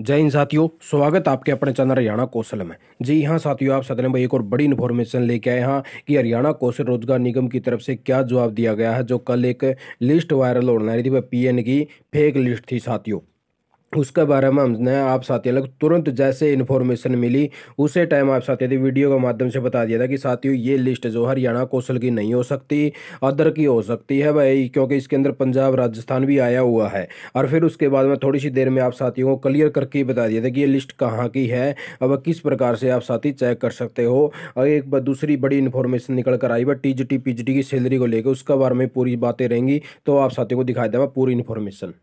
जय हिंद साथियों स्वागत आपके अपने चैनल हरियाणा कौशल में जी हाँ साथियों आप सदन भाई एक और बड़ी इन्फॉर्मेशन लेके आए हैं कि हरियाणा कौशल रोजगार निगम की तरफ से क्या जवाब दिया गया है जो कल एक लिस्ट वायरल होने रही थी वह पीएन की फेक लिस्ट थी साथियों उसके बारे में हमने आप साथियों लोग तुरंत जैसे इन्फॉर्मेशन मिली उसे टाइम आप साथियों ने वीडियो के माध्यम से बता दिया था कि साथियों ये लिस्ट जो हरियाणा कौशल की नहीं हो सकती अदर की हो सकती है भाई क्योंकि इसके अंदर पंजाब राजस्थान भी आया हुआ है और फिर उसके बाद में थोड़ी सी देर में आप साथियों को क्लियर करके बता दिया था कि ये लिस्ट कहाँ की है अब किस प्रकार से आप साथी चेक कर सकते हो और एक दूसरी बड़ी इन्फॉर्मेशन निकल कर आई वह टी जी की सैलरी को लेकर उसके बारे में पूरी बातें रहेंगी तो आप साथियों को दिखाई देगा पूरी इन्फॉर्मेशन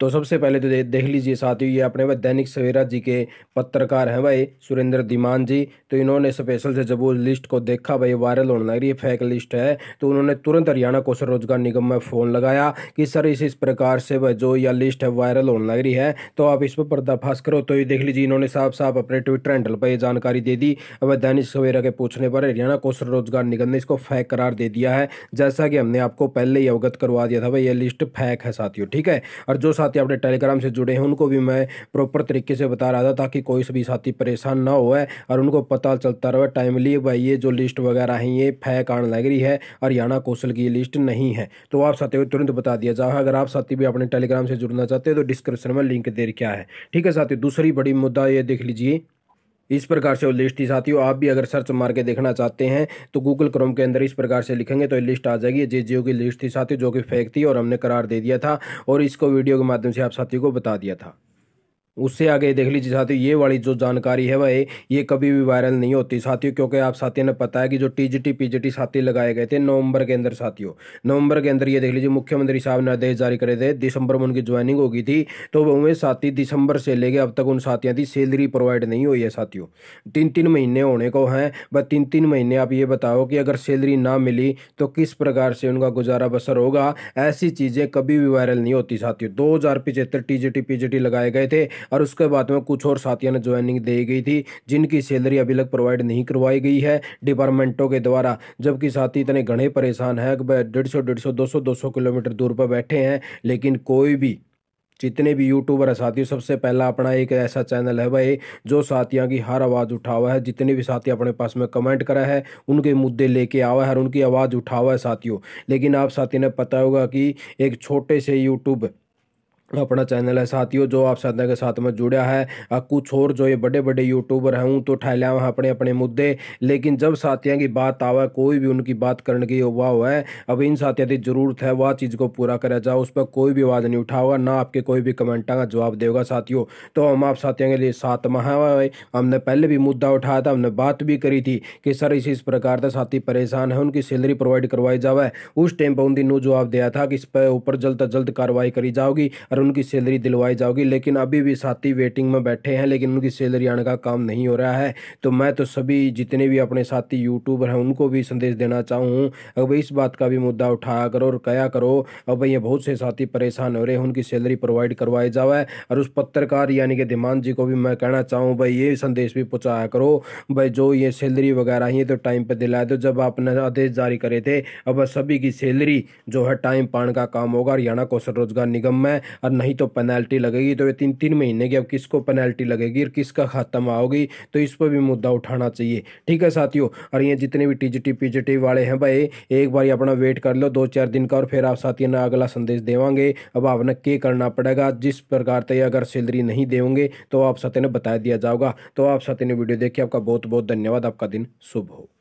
तो सबसे पहले तो दे, देख लीजिए साथियों ये अपने वह दैनिक सवेरा जी के पत्रकार हैं भाई सुरेंद्र दीमान जी तो इन्होंने स्पेशल से जब वो लिस्ट को देखा भाई वायरल होने लग रही है फेक लिस्ट है तो उन्होंने तुरंत हरियाणा कौशल रोजगार निगम में फ़ोन लगाया कि सर इस इस प्रकार से वह जो यह लिस्ट है वायरल होने लग रही है तो आप इस पर पर्दाफाश करो तो ये देख लीजिए इन्होंने साफ साफ अपने ट्विटर हैंडल पर यह जानकारी दे दी अब दैनिक सवेरा के पूछने पर हरियाणा कौशल रोजगार निगम ने इसको फैक करार दे दिया है जैसा कि हमने आपको पहले ही अवगत करवा दिया था भाई यह लिस्ट फैक है साथियों ठीक है और जो साथ साथ अपने टेलीग्राम से जुड़े हैं उनको भी मैं प्रॉपर तरीके से बता रहा था ताकि कोई भी साथी परेशान ना हो और उनको पता चलता रहे टाइमली भाई ये जो लिस्ट वगैरह है ये फैक आन लग रही है हरियाणा कौशल की लिस्ट नहीं है तो आप साथियों को तुरंत बता दिया जाए अगर आप साथी भी अपने टेलीग्राम से जुड़ना चाहते हैं तो डिस्क्रिप्शन में लिंक दे क्या है ठीक है साथी दूसरी बड़ी मुद्दा ये देख लीजिए इस प्रकार से वो लिस्ट ही साथियों आप भी अगर सर्च मार के देखना चाहते हैं तो गूगल क्रोम के अंदर इस प्रकार से लिखेंगे तो लिस्ट आ जाएगी जे जियो की लिस्ट थी साथियों जो कि फेंक थी और हमने करार दे दिया था और इसको वीडियो के माध्यम से आप साथियों को बता दिया था उससे आगे देख लीजिए साथियों ये वाली जो जानकारी है वह ये कभी भी वायरल नहीं होती साथियों क्योंकि आप साथियों ने पता है कि जो टीजीटी पीजीटी साथी लगाए गए थे नवंबर के अंदर साथियों नवंबर के अंदर ये देख लीजिए मुख्यमंत्री साहब ने आदेश जारी करे थे दिसंबर में उनकी ज्वाइनिंग होगी थी तो वे साथी दिसंबर से लेके अब तक उन साथियों की सैलरी प्रोवाइड नहीं हुई है साथियों तीन तीन महीने होने को हैं बस तीन तीन महीने आप ये बताओ कि अगर सैलरी ना मिली तो किस प्रकार से उनका गुजारा बसर होगा ऐसी चीज़ें कभी भी वायरल नहीं होती साथियों दो हज़ार जी टी लगाए गए थे और उसके बाद में कुछ और साथियों ने ज्वाइनिंग दी गई थी जिनकी सैलरी अभी तक प्रोवाइड नहीं करवाई गई है डिपार्टमेंटों के द्वारा जबकि साथी इतने घने परेशान हैं कि वह डेढ़ सौ डेढ़ सौ दो सौ दो सौ किलोमीटर दूर पर बैठे हैं लेकिन कोई भी जितने भी यूट्यूबर है साथियों सबसे पहला अपना एक ऐसा चैनल है भाई जो साथियों की हर आवाज़ उठा हुआ है जितने भी साथी अपने पास में कमेंट करा है उनके मुद्दे लेके आवा है और उनकी आवाज़ उठा हुआ है साथियों लेकिन आप साथियों ने पता होगा कि एक छोटे से यूट्यूब अपना चैनल है साथियों जो आप साधना के साथ में जुड़ा है कुछ और जो ये बड़े बड़े यूट्यूबर हैं तो ठहला वहाँ अपने अपने मुद्दे लेकिन जब साथियों की बात आवा कोई भी उनकी बात करने की वाह हुआ है अब इन साथियों की जरूरत है वह चीज़ को पूरा करा जाए उस पर कोई भी आवाज़ नहीं उठाओगा ना आपके कोई भी कमेंटा का जवाब देगा साथियों तो हम आप साथियों के लिए साथ में हमने पहले भी मुद्दा उठाया था हमने बात भी करी थी कि सर इसी इस प्रकार से साथी परेशान है उनकी सैलरी प्रोवाइड करवाई जाए उस टाइम पर उन दिनों जवाब दिया था कि इस पर ऊपर जल्द अज जल्द कार्रवाई करी जाओगी और उनकी सैलरी दिलवाई जाओगी लेकिन अभी भी साथी वेटिंग में बैठे हैं लेकिन उनकी सैलरी आने का काम नहीं हो रहा है तो मैं तो सभी जितने भी अपने साथी यूट्यूबर हैं उनको भी संदेश देना चाहूँ अगर भाई इस बात का भी मुद्दा उठाया करो और कया करो अब भाई ये बहुत से साथी परेशान हो रहे हैं उनकी सैलरी प्रोवाइड करवाई जाए और उस पत्रकार यानी कि धीमान जी को भी मैं कहना चाहूँ भाई ये संदेश भी पहुँचाया करो भाई जो ये सैलरी वगैरह ये तो टाइम पर दिलाए तो जब आपने आदेश जारी करे थे अब सभी की सैलरी जो है टाइम पाने का काम होगा हरियाणा कौशल रोजगार निगम में और नहीं तो पेनल्टी लगेगी तो ये तीन तीन महीने की अब किसको पेनल्टी लगेगी और किसका खत्म आओगी तो इस पर भी मुद्दा उठाना चाहिए ठीक है साथियों और ये जितने भी टीजीटी पीजीटी वाले हैं भाई एक बार अपना वेट कर लो दो चार दिन का और फिर आप साथियों ने अगला संदेश देवांगे अब आपने के करना पड़ेगा जिस प्रकार से अगर सैलरी नहीं देंगे तो आप साथी ने बता दिया जाओगा तो आप साथी ने वीडियो देखिए आपका बहुत बहुत धन्यवाद आपका दिन शुभ हो